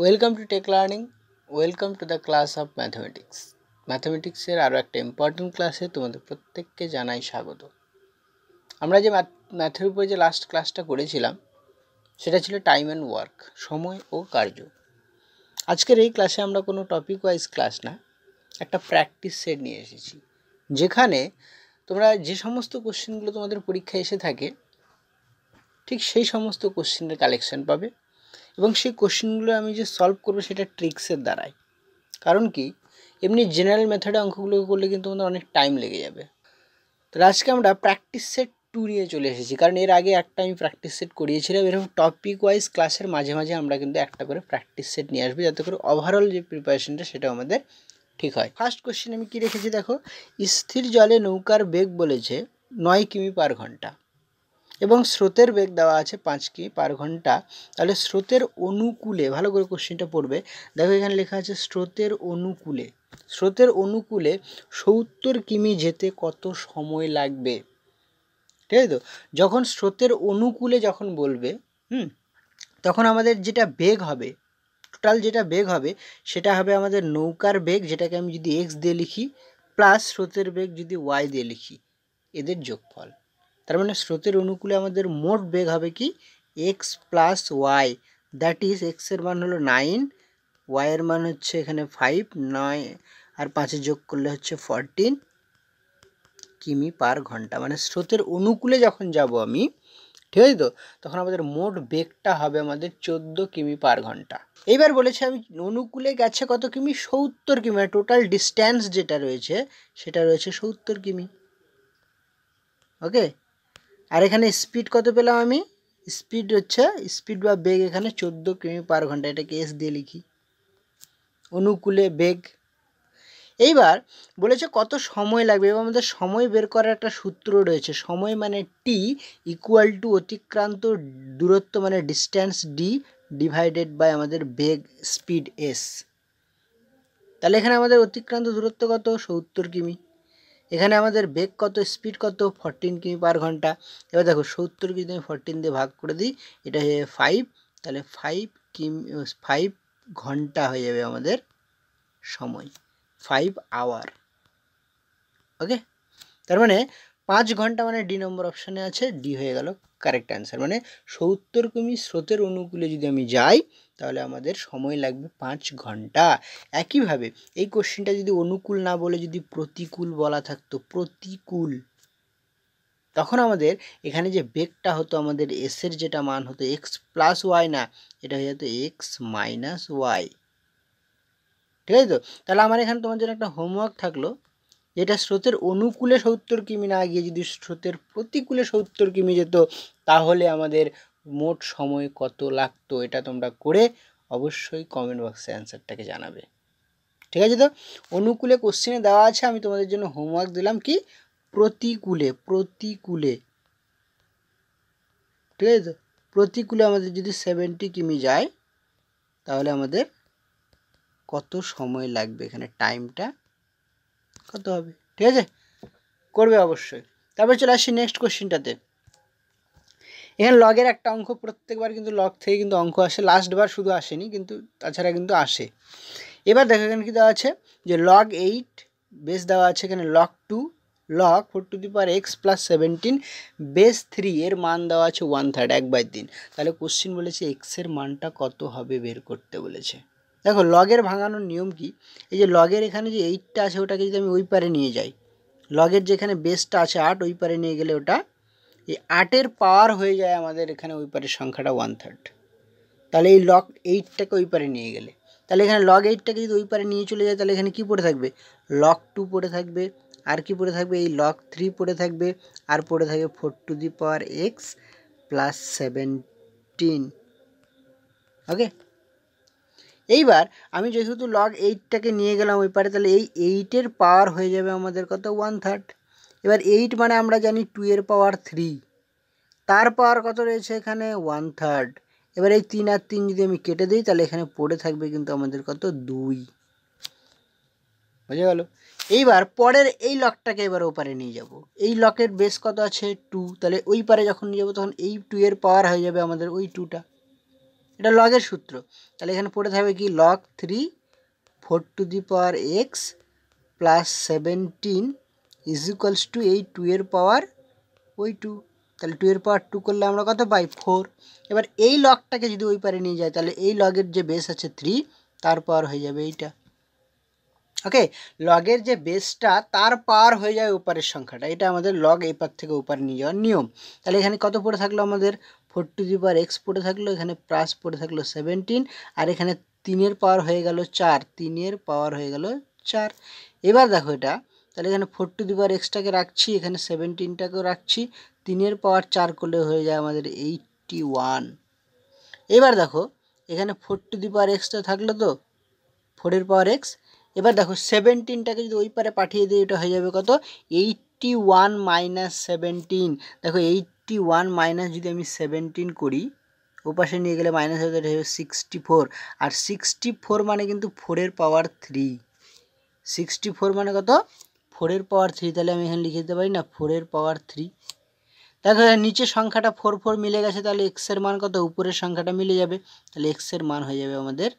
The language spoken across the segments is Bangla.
welcome to Tech Learning welcome to the class of mathematics ম্যাথমেটিক্সের আরও একটা ইম্পর্ট্যান্ট ক্লাসে তোমাদের প্রত্যেককে জানাই স্বাগত আমরা যে ম্যাথের উপরে যে লাস্ট ক্লাসটা করেছিলাম সেটা ছিল টাইম অ্যান্ড ওয়ার্ক সময় ও কার্য আজকের এই ক্লাসে আমরা কোনো টপিক ওয়াইজ ক্লাস না একটা প্র্যাকটিস সেট নিয়ে এসেছি যেখানে তোমরা যে সমস্ত কোশ্চেনগুলো তোমাদের পরীক্ষায় এসে থাকে ঠিক সেই সমস্ত কোশ্চেনের কালেকশন পাবে এবং সেই কোশ্চেনগুলো আমি যে সলভ করবো সেটা ট্রিক্সের দ্বারাই কারণ কি এমনি জেনারেল মেথডে অঙ্কগুলো করলে কিন্তু আমাদের অনেক টাইম লেগে যাবে তো আজকে আমরা প্র্যাকটিস সেট টু নিয়ে চলে এসেছি কারণ এর আগে একটা আমি প্র্যাকটিস সেট করিয়েছিলাম এরকম টপিক ওয়াইজ ক্লাসের মাঝে মাঝে আমরা কিন্তু একটা করে প্র্যাকটিস সেট নিয়ে আসবো যাতে করে ওভারঅল যে প্রিপারেশনটা সেটা আমাদের ঠিক হয় ফার্স্ট কোশ্চেন আমি কি রেখেছি দেখো স্থির জলে নৌকার বেগ বলেছে নয় কিমি পার ঘন্টা এবং স্রোতের বেগ দেওয়া আছে পাঁচ কি পার ঘন্টা তাহলে স্রোতের অনুকূলে ভালো করে কোশ্চেনটা পড়বে দেখো এখানে লেখা আছে স্রোতের অনুকূলে স্রোতের অনুকূলে সত্তর কিমি যেতে কত সময় লাগবে ঠিক আছে তো যখন স্রোতের অনুকূলে যখন বলবে হুম তখন আমাদের যেটা বেগ হবে টোটাল যেটা বেগ হবে সেটা হবে আমাদের নৌকার বেগ যেটাকে আমি যদি এক্স দিয়ে লিখি প্লাস স্রোতের বেগ যদি ওয়াই দিয়ে লিখি এদের যোগফল তার মানে স্রোতের অনুকূলে আমাদের মোট বেগ হবে কি x plus y that is এক্সের মান হলো নাইন ওয়াইয়ের মান হচ্ছে এখানে ফাইভ নয় আর পাঁচে যোগ করলে হচ্ছে ফরটিন কিমি পার ঘন্টা মানে স্রোতের অনুকূলে যখন যাব আমি ঠিক আছে তো তখন আমাদের মোট বেগটা হবে আমাদের চোদ্দ কিমি পার ঘন্টা এবার বলেছে আমি অনুকূলে গেছে কত কিমি সত্তর কিমি মানে টোটাল ডিস্ট্যান্স যেটা রয়েছে সেটা রয়েছে সত্তর কিমি ওকে আর এখানে স্পিড কত পেলাম আমি স্পিড হচ্ছে স্পিড বা বেগ এখানে চোদ্দো কিমি পার ঘন্টা এটাকে এস দিয়ে লিখি অনুকূলে বেগ এইবার বলেছে কত সময় লাগবে এবং আমাদের সময় বের করার একটা সূত্র রয়েছে সময় মানে টি ইকুয়াল টু অতিক্রান্ত দূরত্ব মানে ডিস্ট্যান্স ডি ডিভাইডেড বাই আমাদের বেগ স্পিড এস তাহলে এখানে আমাদের অতিক্রান্ত দূরত্ব কত সত্তর কিমি এখানে আমাদের বেগ কত স্পিড কত ফরটিন কিমি পার ঘন্টা এবার দেখো সত্তর কিমি আমি ফরটিন দিয়ে ভাগ করে দিই এটা হয়ে যাবে ফাইভ তাহলে ফাইভ কিমি ফাইভ ঘন্টা হয়ে যাবে আমাদের সময় ফাইভ আওয়ার ওকে তার মানে পাঁচ ঘন্টা মানে ডি নম্বর অপশানে আছে ডি হয়ে গেল কারেক্ট অ্যান্সার মানে সত্তর কিমি স্রোতের অনুকূলে যদি আমি যাই তাহলে আমাদের সময় লাগবে পাঁচ ঘন্টা একইভাবে এই কোশ্চেনটা যদি অনুকূল না বলে যদি প্রতিকূল বলা থাকতো প্রতিকূল তখন আমাদের এখানে যে বেগটা হতো আমাদের এসের যেটা মান হতো এক্স প্লাস ওয়াই না এটা হয়ে যেত এক্স মাইনাস ওয়াই ঠিক আছে তো তাহলে আমার এখানে তোমার জন্য একটা হোমওয়ার্ক থাকলো যেটা স্রোতের অনুকূলে সত্তর কিমি না গিয়ে যদি স্রোতের প্রতিকূলে সত্তর কিমি যেত তাহলে আমাদের মোট সময় কত লাগতো এটা তোমরা করে অবশ্যই কমেন্ট বক্সে অ্যান্সারটাকে জানাবে ঠিক আছে তো অনুকূলে কোশ্চেনে দেওয়া আছে আমি তোমাদের জন্য হোমওয়ার্ক দিলাম কি প্রতিকূলে প্রতিকূলে ঠিক আছে তো প্রতিকূলে আমাদের যদি সেভেন্টি কিমি যায় তাহলে আমাদের কত সময় লাগবে এখানে টাইমটা করতে হবে ঠিক আছে করবে অবশ্যই তারপরে চলে আসি নেক্সট কোশ্চেনটাতে এখানে লগের একটা অঙ্ক প্রত্যেকবার কিন্তু লগ থেকে কিন্তু অঙ্ক আসে লাস্টবার শুধু আসেনি কিন্তু তাছাড়া কিন্তু আসে এবার দেখো এখানে কি দেওয়া আছে যে লগ এইট বেস দেওয়া আছে এখানে log two log four to the power x plus seventeen base three এর মান দেওয়া আছে ওয়ান থার্ড এক বাই তিন তাহলে কোশ্চিন বলেছে এক্সের মানটা কত হবে বের করতে বলেছে দেখো লগের ভাঙানোর নিয়ম কি এই যে লগের এখানে যে এইটটা আছে ওটাকে যদি আমি ওই পারে নিয়ে যাই লগের যেখানে বেসটা আছে আট ওই পারে নিয়ে গেলে ওটা এই আটের পাওয়ার হয়ে যায় আমাদের এখানে ওই পারের সংখ্যাটা ওয়ান থার্ড তাহলে এই লগ এইটটাকে ওই পারে নিয়ে গেলে তাহলে এখানে লগ এইটটাকে যদি ওই পারে নিয়ে চলে যায় তাহলে এখানে কি পড়ে থাকবে লগ টু পড়ে থাকবে আর কি পড়ে থাকবে এই লগ থ্রি পড়ে থাকবে আর পড়ে থাকবে four to the power x plus seventeen okay এইবার আমি যেহেতু লগ এইটটাকে নিয়ে গেলাম ওই পারে তাহলে এই এইটের পাওয়ার হয়ে যাবে আমাদের কত ওয়ান থার্ড এবার এইট মানে আমরা জানি টু এর পাওয়ার থ্রি তার পাওয়ার কত রয়েছে এখানে ওয়ান থার্ড এবার এই তিন আর তিন যদি আমি কেটে দিই তাহলে এখানে পড়ে থাকবে কিন্তু আমাদের কত দুই বোঝা গেল এইবার পরের এই লকটাকে এবার ওপারে নিয়ে যাব এই লকের বেস কত আছে টু তাহলে ওই পারে যখন নিয়ে যাবো তখন এই টু এর পাওয়ার হয়ে যাবে আমাদের ওই টুটা এটা লগের সূত্র তাহলে এখানে পড়ে থাকবে কি log three four to the power x plus seventeen is equals to এই টু এর পাওয়ার ওই টু তাহলে টু এর পাওয়ার টু করলে আমরা কত পাই ফোর এবার এই লগটাকে যদি ওই পারে নিয়ে যায় তাহলে এই লগের যে বেস আছে থ্রি তার পাওয়ার হয়ে যাবে এইটা ওকে লগের যে বেসটা তার পাওয়ার হয়ে যায় ওপারের সংখ্যাটা এটা আমাদের লগ এপার থেকে ওপারে নিয়ে যাওয়ার নিয়ম তাহলে এখানে কত পড়ে থাকলো আমাদের four to the power x পড়ে থাকলো এখানে প্লাস পড়ে থাকলো সেভেন্টিন আর এখানে তিনের পাওয়ার হয়ে গেল চার তিনের পাওয়ার হয়ে গেল চার এবার দেখো এটা তাহলে এখানে ফোর টু দি পাওয়ার এক্সটাকে রাখছি এখানে সেভেন্টিনটাকেও রাখছি তিনের পাওয়ার চার করলে হয়ে যায় আমাদের এইটটি ওয়ান এবার দেখো এখানে ফোর টু দি পাওয়ার এক্সটা থাকলো তো ফোরের পাওয়ার এক্স এবার দেখো সেভেন্টিনটাকে যদি ওই পারে পাঠিয়ে দিই এটা হয়ে যাবে কত এইটটি ওয়ান মাইনাস সেভেন্টিন দেখো এইট সিক্সটি ওয়ান মাইনাস যদি আমি সেভেন্টিন করি ওপাশে নিয়ে গেলে মাইনাস হয়ে যাবে সিক্সটি ফোর আর সিক্সটি ফোর মানে কিন্তু ফোরের পাওয়ার থ্রি সিক্সটি ফোর মানে কত ফোরের পাওয়ার থ্রি তাহলে আমি এখানে লিখে দিতে পারি না ফোরের পাওয়ার থ্রি দেখো নিচে সংখ্যাটা ফোর ফোর মিলে গেছে তাহলে এক্সের মান কত উপরের সংখ্যাটা মিলে যাবে তাহলে এক্সের মান হয়ে যাবে আমাদের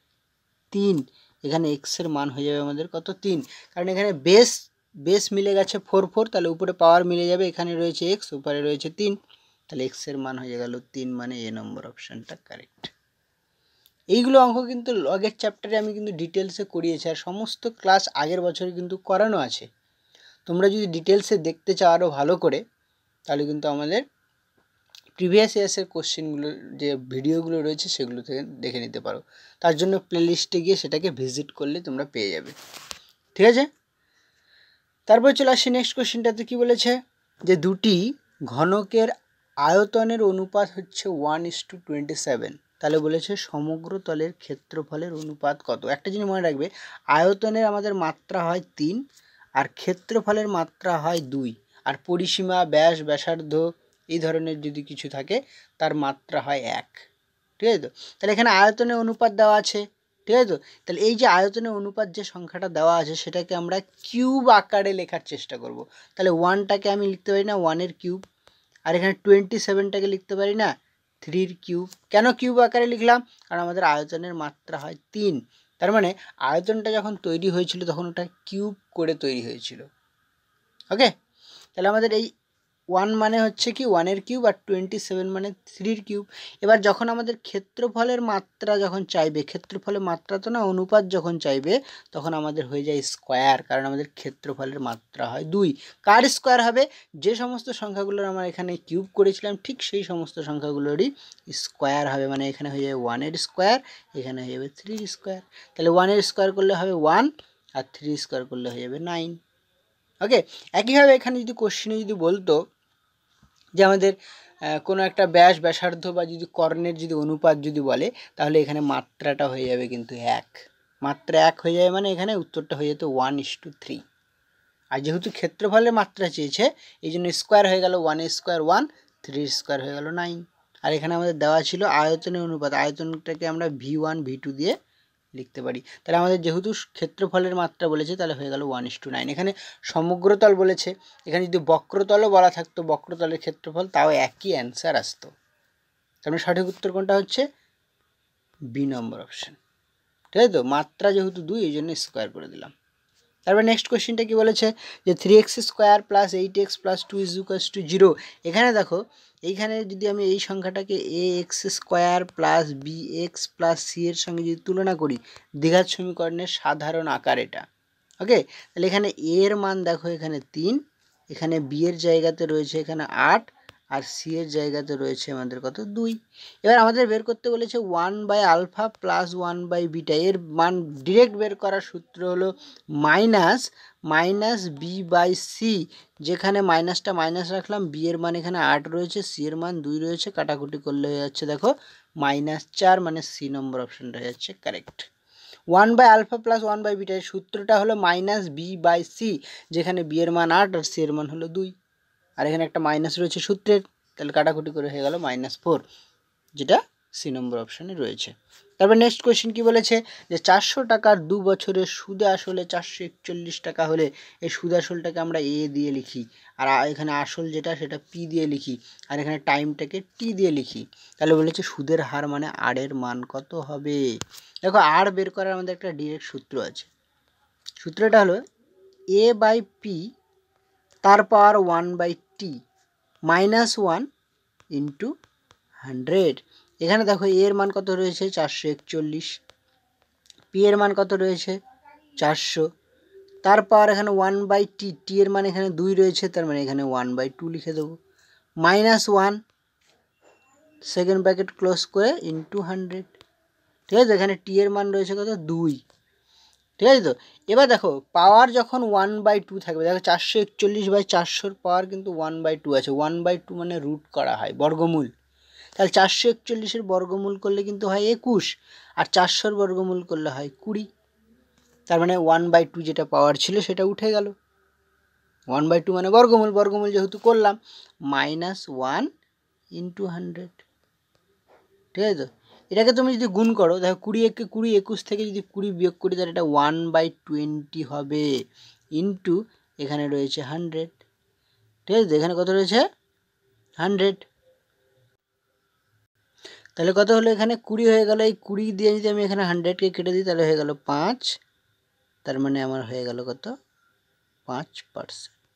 তিন এখানে এক্সের মান হয়ে যাবে আমাদের কত তিন কারণ এখানে বেস বেস মিলে গেছে ফোর ফোর তাহলে উপরে পাওয়ার মিলে যাবে এখানে রয়েছে এক্স উপরে রয়েছে তিন তাহলে এক্সের মান হয়ে গেল তিন মানে এ নম্বর অপশানটা কারেক্ট এইগুলো অঙ্ক কিন্তু লগের চ্যাপ্টারে আমি কিন্তু ডিটেলসে করিয়েছি আর সমস্ত ক্লাস আগের বছরে কিন্তু করানো আছে তোমরা যদি ডিটেলসে দেখতে চাও আরও ভালো করে তাহলে কিন্তু আমাদের প্রিভিয়াস ইয়ার্সের কোশ্চেনগুলো যে ভিডিওগুলো রয়েছে সেগুলো থেকে দেখে নিতে পারো তার জন্য প্লেলিস্টে গিয়ে সেটাকে ভিজিট করলে তোমরা পেয়ে যাবে ঠিক আছে তারপর চলে আসি নেক্সট কোশ্চেনটাতে কি বলেছে যে দুটি ঘনকের আয়তনের অনুপাত হচ্ছে one is to twenty seven তাহলে বলেছে সমগ্র তলের ক্ষেত্রফলের অনুপাত কত একটা জিনিস মনে রাখবে আয়তনের আমাদের মাত্রা হয় তিন আর ক্ষেত্রফলের মাত্রা হয় দুই আর পরিসীমা ব্যাস ব্যাসার্ধ এই ধরনের যদি কিছু থাকে তার মাত্রা হয় এক ঠিক আছে তো তাহলে এখানে আয়তনের অনুপাত দেওয়া আছে ঠিক আছে তো তাহলে এই যে আয়তনের অনুপাত যে সংখ্যাটা দেওয়া আছে সেটাকে আমরা কিউব আকারে লেখার চেষ্টা করব তাহলে ওয়ানটাকে আমি লিখতে পারি না ওয়ানের কিউব আর এখানে টোয়েন্টি সেভেনটাকে লিখতে পারি না থ্রির কিউব কেন কিউব আকারে লিখলাম কারণ আমাদের আয়োজনের মাত্রা হয় তিন তার মানে আয়োজনটা যখন তৈরি হয়েছিল তখন ওটা কিউব করে তৈরি হয়েছিল ওকে তাহলে আমাদের এই ওয়ান মানে হচ্ছে কি ওয়ানের কিউব আর টোয়েন্টি সেভেন মানে থ্রির কিউব এবার যখন আমাদের ক্ষেত্রফলের মাত্রা যখন চাইবে ক্ষেত্রফলের মাত্রা তো না অনুপাত যখন চাইবে তখন আমাদের হয়ে যায় স্কোয়ার কারণ আমাদের ক্ষেত্রফলের মাত্রা হয় দুই কার স্কোয়ার হবে যে সমস্ত সংখ্যাগুলোর আমরা এখানে কিউব করেছিলাম ঠিক সেই সমস্ত সংখ্যাগুলোরই স্কোয়ার হবে মানে এখানে হয়ে যাবে ওয়ানের স্কোয়ার এখানে হয়ে যাবে থ্রির স্কোয়ার তাহলে ওয়ানের স্কোয়ার করলে হবে ওয়ান আর থ্রি স্কোয়ার করলে হয়ে যাবে নাইন ওকে একইভাবে এখানে যদি কোশ্চেনে যদি বলতো যে আমাদের কোনো একটা ব্যাস ব্যাসার্ধ বা যদি কর্ণের যদি অনুপাত যদি বলে তাহলে এখানে মাত্রাটা হয়ে যাবে কিন্তু এক মাত্রা এক হয়ে যাবে মানে এখানে উত্তরটা হয়ে যেত ওয়ান ইস টু থ্রি আর যেহেতু ক্ষেত্রফলের মাত্রা চেয়েছে এই জন্য স্কোয়ার হয়ে গেল one square one three square হয়ে গেল নাইন আর এখানে আমাদের দেওয়া ছিল আয়তনের অনুপাত আয়তনটাকে আমরা ভি ওয়ান ভি টু দিয়ে লিখতে পারি তাহলে আমাদের যেহেতু ক্ষেত্রফলের মাত্রা বলেছে তাহলে হয়ে গেল ওয়ান ইস টু নাইন এখানে সমগ্রতল বলেছে এখানে যদি বক্রতলও বলা থাকতো বক্রতলের ক্ষেত্রফল তাও একই অ্যান্সার আসতো তার মানে সঠিক উত্তর কোনটা হচ্ছে বি নম্বর অপশান ঠিক আছে তো মাত্রা যেহেতু দুই এই জন্য স্কোয়ার করে দিলাম তারপর নেক্সট কোয়েশ্চেনটা কি বলেছে যে three x square plus eight x plus two is equals to zero এখানে দেখো এইখানে যদি আমি এই সংখ্যাটাকে a x square plus b x plus c এর সঙ্গে যদি তুলনা করি দীঘার সমীকরণের সাধারণ আকার এটা ওকে তাহলে এখানে এর মান দেখো এখানে তিন এখানে বি এর জায়গাতে রয়েছে এখানে আট আর সি এর জায়গাতে রয়েছে আমাদের কত দুই এবার আমাদের বের করতে বলেছে one by alpha plus one by beta এর মান ডিরেক্ট বের করার সূত্র হলো minus minus b by c যেখানে মাইনাসটা মাইনাস রাখলাম বি এর মান এখানে আট রয়েছে সি এর মান দুই রয়েছে কাটাকুটি করলে হয়ে যাচ্ছে দেখো মাইনাস চার মানে সি নম্বর অপশানটা হয়ে যাচ্ছে correct one by alpha plus one by beta সূত্রটা হলো মাইনাস বি বাই সি যেখানে বি এর মান আট আর সি এর মান হলো দুই আর এখানে একটা মাইনাস রয়েছে সূত্রের তাহলে কাটাকুটি করে হয়ে গেল মাইনাস ফোর যেটা সি নম্বর অপশানে রয়েছে তারপর নেক্সট কোয়েশ্চেন কী বলেছে যে চারশো টাকার দু বছরের সুদে আসলে চারশো একচল্লিশ টাকা হলে এই সুদ আসলটাকে আমরা এ দিয়ে লিখি আর এখানে আসল যেটা সেটা পি দিয়ে লিখি আর এখানে টাইমটাকে টি দিয়ে লিখি তাহলে বলেছে সুদের হার মানে আর এর মান কত হবে দেখো আর বের করার আমাদের একটা ডিরেক্ট সূত্র আছে সূত্রটা হলো এ বাই পি তারপর one by t minus one into hundred এখানে দেখো এর মান কত রয়েছে চারশো একচল্লিশ পি এর মান কত রয়েছে চারশো তারপর এখানে ওয়ান বাই টি টি এর মান এখানে দুই রয়েছে তার মানে এখানে ওয়ান বাই টু লিখে দেবো minus one second bracket close করে ইন্টু হান্ড্রেড ঠিক আছে এখানে টি এর মান রয়েছে কত দুই ঠিক আছে তো এবার দেখো পাওয়ার যখন ওয়ান বাই টু থাকবে দেখো চারশো একচল্লিশ বাই চারশোর পাওয়ার কিন্তু ওয়ান বাই টু আছে ওয়ান বাই টু মানে রুট করা হয় বর্গমূল তাহলে চারশো একচল্লিশের বর্গমূল করলে কিন্তু হয় একুশ আর চারশোর বর্গমূল করলে হয় কুড়ি তার মানে ওয়ান বাই টু যেটা পাওয়ার ছিল সেটা উঠে গেল ওয়ান বাই টু মানে বর্গমূল বর্গমূল যেহেতু করলাম মাইনাস ওয়ান ইন্টু হান্ড্রেড ঠিক আছে তো এটাকে তুমি যদি গুণ করো দেখো কুড়ি একে কুড়ি একুশ থেকে যদি কুড়ি বিয়োগ করি তাহলে এটা ওয়ান বাই টোয়েন্টি হবে ইন্টু এখানে রয়েছে হান্ড্রেড ঠিক আছে এখানে কত রয়েছে হান্ড্রেড তাহলে কত হলো এখানে কুড়ি হয়ে গেল এই কুড়ি দিয়ে যদি আমি এখানে হান্ড্রেডকে কেটে দিই তাহলে হয়ে গেল পাঁচ তার মানে আমার হয়ে গেল কত পাঁচ পার্সেন্ট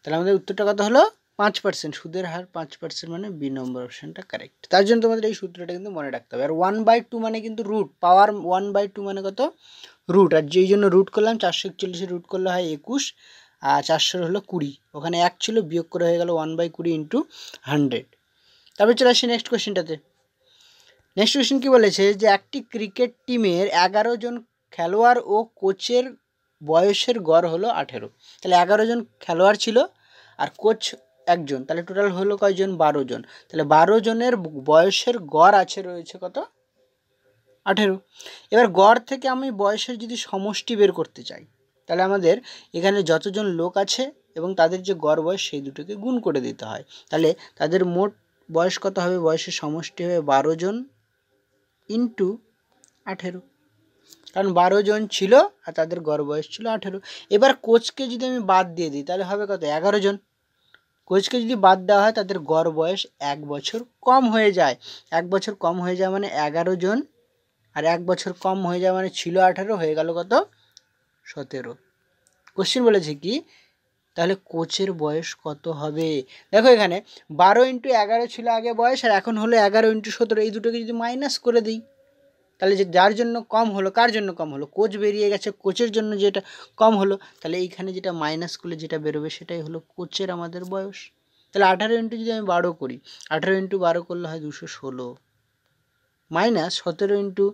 তাহলে আমাদের উত্তরটা কত হলো পাঁচ পার্সেন্ট সুদের হার পাঁচ পার্সেন্ট মানে বি নম্বর অপশানটা কারেক্ট তার জন্য তোমাদের এই সূত্রটা কিন্তু মনে রাখতে হবে আর ওয়ান বাই টু মানে কিন্তু root power one by two মানে কত রুট আর যেই জন্য রুট করলাম চারশো একচল্লিশে রুট করলে হয় একুশ আর চারশোর হলো কুড়ি ওখানে এক ছিল বিয়োগ করে হয়ে গেল ওয়ান বাই কুড়ি ইন্টু হান্ড্রেড তারপর চলে আসি নেক্সট কোয়েশ্চেনটাতে নেক্সট কোয়েশ্চেন কী বলেছে যে একটি ক্রিকেট টিমের এগারো জন খেলোয়াড় ও কোচের বয়সের গড় হলো আঠেরো তাহলে এগারো জন খেলোয়াড় ছিল আর কোচ একজন তাহলে টোটাল হলো কয়জন বারো জন তাহলে বারো জনের বয়সের গড় আছে রয়েছে কত আঠেরো এবার গড় থেকে আমি বয়সের যদি সমষ্টি বের করতে চাই তাহলে আমাদের এখানে যতজন লোক আছে এবং তাদের যে গড় বয়স সেই দুটোকে গুণ করে দিতে হয় তাহলে তাদের মোট বয়স কত হবে বয়সের সমষ্টি হবে বারো জন ইন্টু আঠেরো কারণ বারো জন ছিল আর তাদের গড় বয়স ছিল আঠেরো এবার কোচকে যদি আমি বাদ দিয়ে দিই তাহলে হবে কত এগারো জন কোচকে যদি বাদ দেওয়া হয় তাদের গড় বয়স এক বছর কম হয়ে যায় এক বছর কম হয়ে যায় মানে এগারো জন আর এক বছর কম হয়ে যায় মানে ছিল আঠারো হয়ে গেল কত সতেরো কোশ্চেন বলেছে কি তাহলে কোচের বয়স কত হবে দেখো এখানে বারো ইন্টু এগারো ছিল আগে বয়স আর এখন হলো এগারো ইন্টু সতেরো এই দুটোকে যদি মাইনাস করে দিই তাহলে যে যার জন্য কম হলো কার জন্য কম হলো কোচ বেরিয়ে গেছে কোচের জন্য যেটা কম হলো তাহলে এইখানে যেটা মাইনাস করলে যেটা বেরোবে সেটাই হলো কোচের আমাদের বয়স তাহলে আঠারো ইন্টু যদি আমি বারো করি আঠারো ইন্টু বারো করলে হয় দুশো ষোলো মাইনাস সতেরো ইন্টু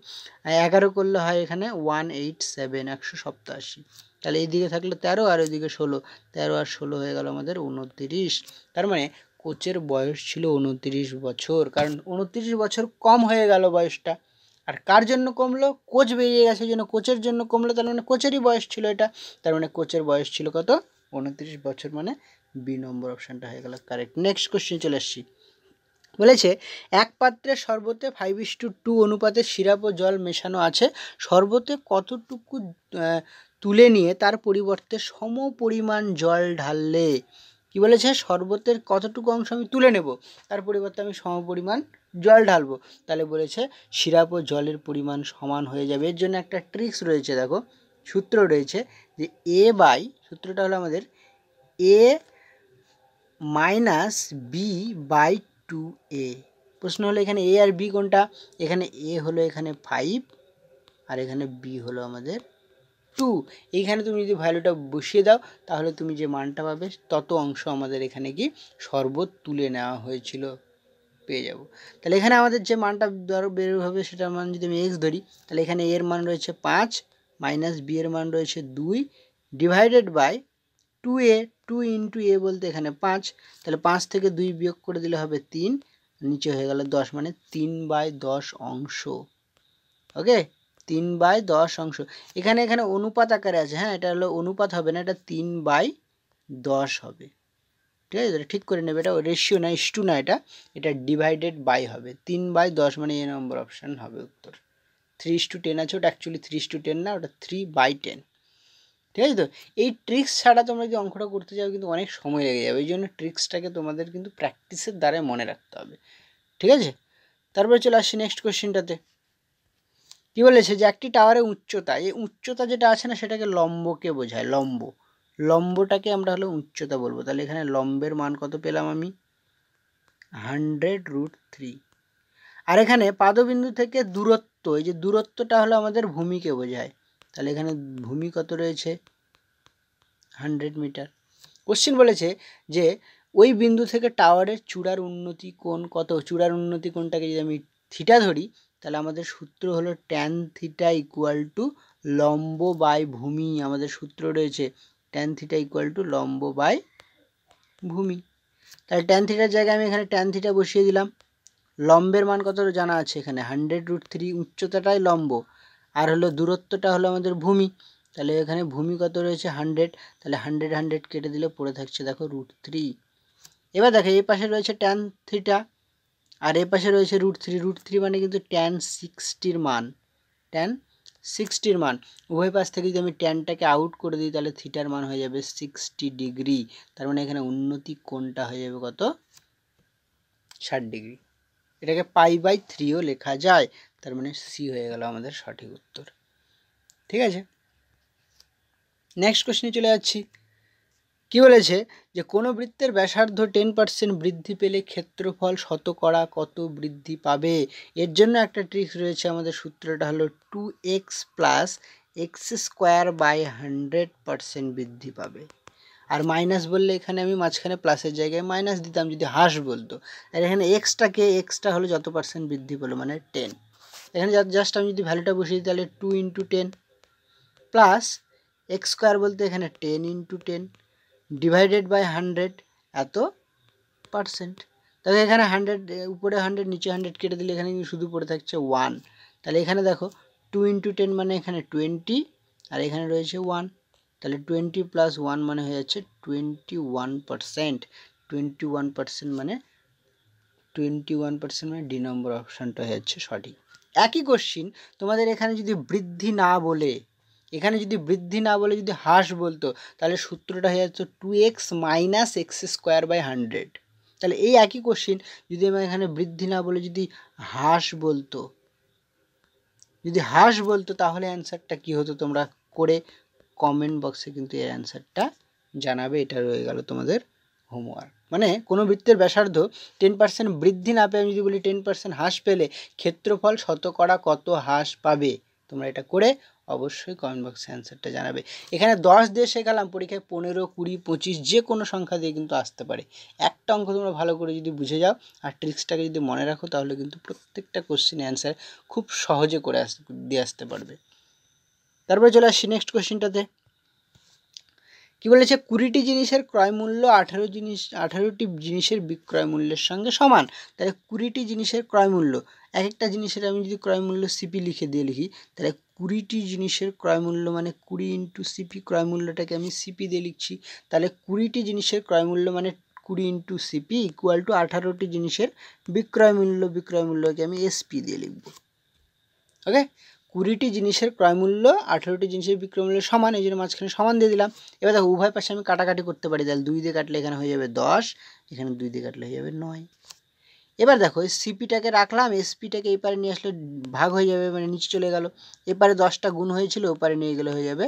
এগারো করলে হয় এখানে ওয়ান এইট সেভেন একশো সপ্তাশি তাহলে এইদিকে থাকলো তেরো আর ওইদিকে ষোলো তেরো আর ষোলো হয়ে গেল আমাদের উনত্রিশ তার মানে কোচের বয়স ছিল উনত্রিশ বছর কারণ উনত্রিশ বছর কম হয়ে গেল বয়সটা আর কার জন্য কমলো কোচ বেরিয়ে গেছে জন্য কোচের জন্য কমলো তার মানে কোচেরই বয়স ছিল এটা তার মানে কোচের বয়স ছিল কত উনত্রিশ বছর মানে বি নম্বর অপশানটা হয়ে গেল কারেক্ট নেক্সট কোশ্চেন চলে আসছি বলেছে এক পাত্রে সর্বতে ফাইভ ইস টু টু অনুপাতে সিরাপ ও জল মেশানো আছে সর্বতে কতটুকু তুলে নিয়ে তার পরিবর্তে সম পরিমাণ জল ঢাললে কি বলেছে শরবতের কতটুকু অংশ আমি তুলে নেব তার পরিবর্তে আমি সম পরিমাণ জল ঢালবো তাহলে বলেছে সিরাপ ও জলের পরিমাণ সমান হয়ে যাবে এর জন্য একটা ট্রিক্স রয়েছে দেখো সূত্র রয়েছে যে এ বাই সূত্রটা হলো আমাদের a minus b by two এ প্রশ্ন হলো এখানে এ আর বি কোনটা এখানে এ হলো এখানে ফাইভ আর এখানে বি হলো আমাদের টু এইখানে তুমি যদি ভ্যালুটা বসিয়ে দাও তাহলে তুমি যে মানটা পাবে তত অংশ আমাদের এখানে কি শরবত তুলে নেওয়া হয়েছিল পেয়ে যাব তাহলে এখানে আমাদের যে মানটা ধরো বের হবে সেটার মান যদি আমি এক্স ধরি তাহলে এখানে এর মান রয়েছে পাঁচ মাইনাস বি এর মান রয়েছে দুই divided by two a two into a বলতে এখানে পাঁচ তাহলে পাঁচ থেকে দুই বিয়োগ করে দিলে হবে তিন নিচে হয়ে গেল দশ মানে তিন বাই দশ অংশ ওকে তিন বাই দশ অংশ এখানে এখানে অনুপাত আকারে আছে হ্যাঁ এটা হলো অনুপাত হবে না এটা তিন বাই দশ হবে ঠিক আছে ঠিক করে নেবে এটা রেশিও না ইস টু না এটা এটা ডিভাইডেড বাই হবে তিন বাই দশ মানে এ নম্বর অপশান হবে উত্তর থ্রি ইস টু টেন আছে ওটা actually three is to ten না ওটা থ্রি বাই টেন ঠিক আছে তো এই ট্রিক্স ছাড়া তোমরা যদি অঙ্কটা করতে চাও কিন্তু অনেক সময় লেগে যাবে এই জন্য ট্রিক্সটাকে তোমাদের কিন্তু প্র্যাকটিসের দ্বারাই মনে রাখতে হবে ঠিক আছে তারপরে চলে আসছি নেক্সট কোশ্চেনটাতে কী বলেছে যে একটি টাওয়ারের উচ্চতা এই উচ্চতা যেটা আছে না সেটাকে লম্বকে বোঝায় লম্ব লম্বটাকে আমরা হলো উচ্চতা বলবো তাহলে এখানে লম্বের মান কত পেলাম আমি হান্ড্রেড রুট থ্রি আর এখানে পাদবিন্দু থেকে দূরত্ব এই যে দূরত্বটা হলো আমাদের ভূমিকে বোঝায় তাহলে এখানে ভূমি কত রয়েছে হান্ড্রেড মিটার কোশ্চিন বলেছে যে ওই বিন্দু থেকে টাওয়ারের চূড়ার উন্নতি কোন কত চূড়ার উন্নতি কোনটাকে যদি আমি থিটা ধরি তাহলে আমাদের সূত্র হলো ট্যান থিটা ইকুয়াল টু লম্ব বাই ভূমি আমাদের সূত্র রয়েছে ট্যান থিটা ইকুয়াল টু লম্ব বাই ভূমি তাহলে ট্যান থিটার জায়গায় আমি এখানে ট্যান থিটা বসিয়ে দিলাম লম্বের মান কত জানা আছে এখানে হান্ড্রেড রুট থ্রি উচ্চতাটাই লম্ব আর হলো দূরত্বটা হলো আমাদের ভূমি তাহলে এখানে ভূমি কত রয়েছে হান্ড্রেড তাহলে হান্ড্রেড হান্ড্রেড কেটে দিলে পড়ে থাকছে দেখো রুট থ্রি এবার দেখো এই পাশে রয়েছে ট্যান থিটা আর এ পাশে রয়েছে রুট থ্রি রুট থ্রি মানে কিন্তু ট্যান সিক্সটির মান ট্যান সিক্সটির মান উভয় পাশ থেকে যদি আমি ট্যানটাকে আউট করে দিই তাহলে থিটার মান হয়ে যাবে সিক্সটি ডিগ্রি তার মানে এখানে উন্নতি কোণটা হয়ে যাবে কত ষাট ডিগ্রি এটাকে পাই বাই থ্রিও লেখা যায় তার মানে সি হয়ে গেল আমাদের সঠিক উত্তর ঠিক আছে নেক্সট কোশ্চেনে চলে যাচ্ছি কি বলেছে যে কোনো বৃত্তের ব্যাসার্ধ টেন পার্সেন্ট বৃদ্ধি পেলে ক্ষেত্রফল শতকরা কত বৃদ্ধি পাবে এর জন্য একটা ট্রিক্স রয়েছে আমাদের সূত্রটা হলো two x plus x square by hundred percent বৃদ্ধি পাবে আর মাইনাস বললে এখানে আমি মাঝখানে প্লাসের জায়গায় মাইনাস দিতাম যদি হাঁস বলতো আর এখানে এক্সটাকে এক্সটা হলো যত পার্সেন্ট বৃদ্ধি পেলো মানে টেন এখানে জাস্ট আমি যদি ভ্যালুটা বসে দিই তাহলে two into ten plus x square বলতে এখানে ten into ten divided by hundred এত পার্সেন্ট তাহলে এখানে হান্ড্রেড উপরে হান্ড্রেড নিচে হান্ড্রেড কেটে দিলে এখানে কিন্তু শুধু পড়ে থাকছে ওয়ান তাহলে এখানে দেখো টু ইন্টু টেন মানে এখানে টোয়েন্টি আর এখানে রয়েছে ওয়ান তাহলে টোয়েন্টি প্লাস ওয়ান মানে হয়ে যাচ্ছে twenty one percent twenty one percent মানে টোয়েন্টি ওয়ান পারসেন্ট মানে ডি নম্বর অপশানটা হয়ে যাচ্ছে সঠিক একই কোশ্চিন তোমাদের এখানে যদি বৃদ্ধি না বলে এখানে যদি বৃদ্ধি না বলে যদি হ্রাস বলতো তাহলে সূত্রটা হয়ে যাচ্ছে two x minus x square by hundred তাহলে এই একই কোশ্চিন যদি আমি এখানে বৃদ্ধি না বলে যদি হ্রাস বলতো যদি হ্রাস বলতো তাহলে অ্যান্সারটা কি হতো তোমরা করে কমেন্ট বক্সে কিন্তু এর অ্যান্সারটা জানাবে এটা রয়ে গেল তোমাদের হোমওয়ার্ক মানে কোনো বৃত্তের ব্যাসার্ধ টেন পার্সেন্ট বৃদ্ধি না পেয়ে আমি যদি বলি টেন পার্সেন্ট হ্রাস পেলে ক্ষেত্রফল শতকরা কত হ্রাস পাবে তোমরা এটা করে অবশ্যই কমেন্ট বক্সে অ্যান্সারটা জানাবে এখানে দশ দিয়ে শেখালাম পরীক্ষায় পনেরো কুড়ি পঁচিশ যে কোনো সংখ্যা দিয়ে কিন্তু আসতে পারে একটা অঙ্ক তোমরা ভালো করে যদি বুঝে যাও আর ট্রিক্সটাকে যদি মনে রাখো তাহলে কিন্তু প্রত্যেকটা কোশ্চেনের অ্যান্সার খুব সহজে করে আস দিয়ে আসতে পারবে তারপরে চলে আসছি নেক্সট কোশ্চেনটাতে কি বলেছে কুড়িটি জিনিসের ক্রয় মূল্য আঠেরো জিনিস আঠেরোটি জিনিসের বিক্রয় মূল্যের সঙ্গে সমান তাহলে কুড়িটি জিনিসের ক্রয় মূল্য এক একটা জিনিসের আমি যদি ক্রয়মূল্য সিপি লিখে দিয়ে লিখি তাহলে কুড়িটি জিনিসের ক্রয়মূল্য মানে কুড়ি ইন্টু সিপি ক্রয়মূল্যটাকে আমি সিপি দিয়ে লিখছি তাহলে কুড়িটি জিনিসের ক্রয়মূল্য মানে কুড়ি ইন্টু সিপি ইকুয়াল টু আঠারোটি জিনিসের বিক্রয় মূল্য বিক্রয় মূল্যকে আমি এসপি দিয়ে লিখব ওকে কুড়িটি জিনিসের ক্রয়মূল্য আঠারোটি জিনিসের বিক্রয় মূল্য সমান এই জন্য মাঝখানে সমান দিয়ে দিলাম এবার দেখো উভয় পাশে আমি কাটাকাটি করতে পারি তাহলে দুই দিয়ে কাটলে এখানে হয়ে যাবে দশ এখানে দুই দিয়ে কাটলে হয়ে যাবে নয় এবার দেখো এই সিপিটাকে রাখলাম এসপিটাকে এপারে নিয়ে আসলে ভাগ হয়ে যাবে মানে নিচে চলে গেল এপারে দশটা গুণ হয়েছিল ওপারে নিয়ে গেলে হয়ে যাবে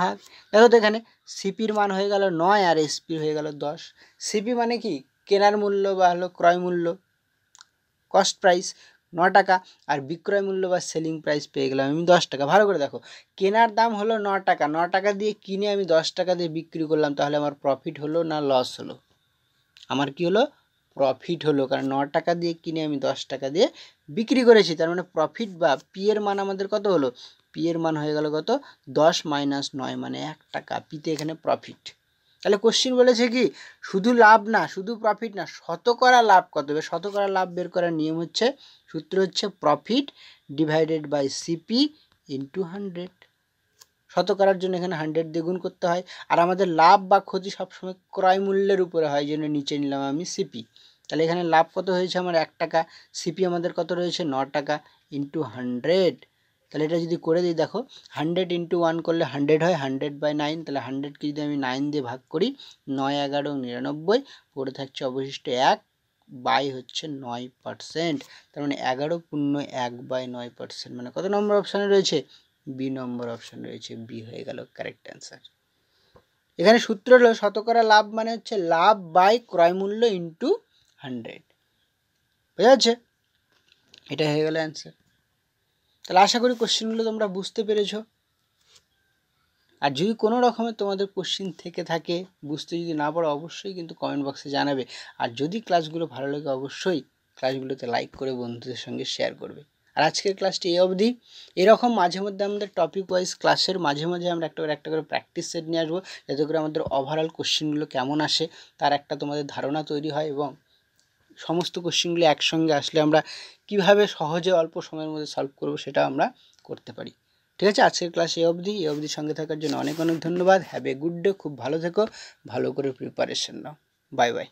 ভাগ দেখো তো এখানে সিপির মান হয়ে গেল নয় আর এসপির হয়ে গেল দশ সিপি মানে কি কেনার মূল্য বা হলো ক্রয় মূল্য কস্ট প্রাইস ন টাকা আর বিক্রয় মূল্য বা সেলিং প্রাইস পেয়ে গেলাম আমি দশ টাকা ভালো করে দেখো কেনার দাম হলো ন টাকা ন টাকা দিয়ে কিনে আমি দশ টাকা দিয়ে বিক্রি করলাম তাহলে আমার প্রফিট হলো না লস হলো আমার কি হলো প্রফিট হলো কারণ ন টাকা দিয়ে কিনে আমি দশ টাকা দিয়ে বিক্রি করেছি তার মানে প্রফিট বা পি এর মান আমাদের কত হলো পি এর মান হয়ে গেল কত দশ মাইনাস নয় মানে এক টাকা পিতে এখানে প্রফিট তাহলে কোশ্চিন বলেছে কি শুধু লাভ না শুধু প্রফিট না শতকরা লাভ কত হবে শতকরা লাভ বের করার নিয়ম হচ্ছে সূত্র হচ্ছে profit divided by CP into hundred শতকরার জন্য এখানে হান্ড্রেড দিয়ে গুণ করতে হয় আর আমাদের লাভ বা ক্ষতি সবসময় ক্রয় মূল্যের উপরে হয় জন্য নিচে নিলাম আমি সিপি তাহলে এখানে লাভ কত হয়েছে আমার এক টাকা সিপি আমাদের কত রয়েছে ন টাকা ইন্টু হান্ড্রেড তাহলে এটা যদি করে দিই দেখো হান্ড্রেড ইন্টু ওয়ান করলে হান্ড্রেড হয় হান্ড্রেড বাই নাইন তাহলে হান্ড্রেডকে যদি আমি নাইন দিয়ে ভাগ করি নয় এগারো নিরানব্বই পড়ে থাকছে অবশিষ্ট এক বাই হচ্ছে নয় পার্সেন্ট তার মানে এগারো পূর্ণ এক বাই নয় পার্সেন্ট মানে কত নম্বর অপশানে রয়েছে বি নম্বর অপশান রয়েছে বি হয়ে গেল কারেক্ট অ্যান্সার এখানে সূত্র হলো শতকরা লাভ মানে হচ্ছে লাভ বাই ক্রয়মূল্য ইন্টু হান্ড্রেড বোঝা যাচ্ছে এটা হয়ে গেল অ্যান্সার তাহলে আশা করি কোশ্চেনগুলো তোমরা বুঝতে পেরেছ আর যদি কোনো রকমের তোমাদের কোশ্চেন থেকে থাকে বুঝতে যদি না পারো অবশ্যই কিন্তু কমেন্ট বক্সে জানাবে আর যদি ক্লাসগুলো ভালো লাগে অবশ্যই ক্লাসগুলোতে লাইক করে বন্ধুদের সঙ্গে শেয়ার করবে আর আজকের ক্লাসটি এই অবধি এরকম মাঝে মধ্যে আমাদের টপিক ওয়াইজ ক্লাসের মাঝে মাঝে আমরা একটা করে একটা করে প্র্যাকটিস সেট নিয়ে আসবো যাতে করে আমাদের ওভারঅল কোশ্চেনগুলো কেমন আসে তার একটা তোমাদের ধারণা তৈরি হয় এবং সমস্ত কোশ্চেনগুলি একসঙ্গে আসলে আমরা কিভাবে সহজে অল্প সময়ের মধ্যে সলভ করব সেটা আমরা করতে পারি ঠিক আছে আজকের ক্লাস এ অবধি এ অবধি সঙ্গে থাকার জন্য অনেক অনেক ধন্যবাদ হ্যাভ এ গুড ডে খুব ভালো থেকো ভালো করে প্রিপারেশন নাও বাই বাই